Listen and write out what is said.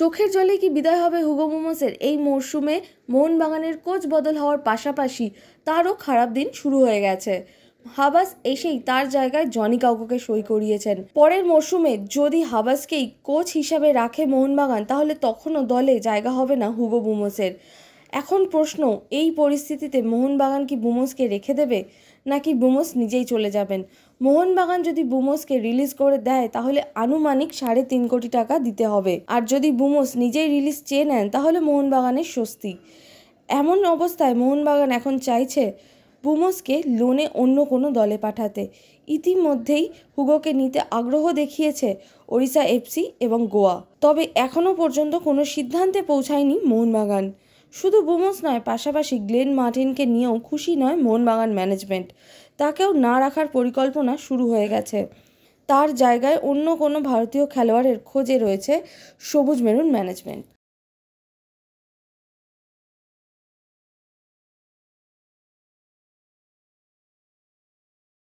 চোখের জলে কি বিদায় হবে হুগো মোমোসের এই মরশুমে মোহনবাগানের কোচ বদল হওয়ার পাশাপাশি তারও খারাপ দিন শুরু হয়ে গেছে হাবাস এসেই তার জায়গায় জনি কাউকে সই করিয়েছেন পরের মরশুমে যদি হাবাসকেই কোচ হিসাবে রাখে মোহনবাগান তাহলে তখনও দলে জায়গা হবে না হুগো বুমোসের এখন প্রশ্ন এই পরিস্থিতিতে মোহনবাগান কি বুমোসকে রেখে দেবে নাকি বুমোস নিজেই চলে যাবেন মোহনবাগান যদি বুমোসকে রিলিজ করে দেয় তাহলে আনুমানিক সাড়ে তিন কোটি টাকা দিতে হবে আর যদি বুমোস নিজেই রিলিজ চেয়ে নেন তাহলে মোহনবাগানের স্বস্তি এমন অবস্থায় মোহনবাগান এখন চাইছে বুমোসকে লোনে অন্য কোনো দলে পাঠাতে ইতিমধ্যেই হুগোকে নিতে আগ্রহ দেখিয়েছে ওড়িশা এফসি এবং গোয়া তবে এখনও পর্যন্ত কোনো সিদ্ধান্তে পৌঁছায়নি মোহনবাগান শুধু বোমস নয় পাশাপাশি গ্লেন মার্টিনকে নিয়েও খুশি নয় মোহনবাগান ম্যানেজমেন্ট তাকেও না রাখার পরিকল্পনা শুরু হয়ে গেছে তার জায়গায় অন্য কোনো ভারতীয় খেলোয়াড়ের খোঁজে রয়েছে সবুজ মেরুন ম্যানেজমেন্ট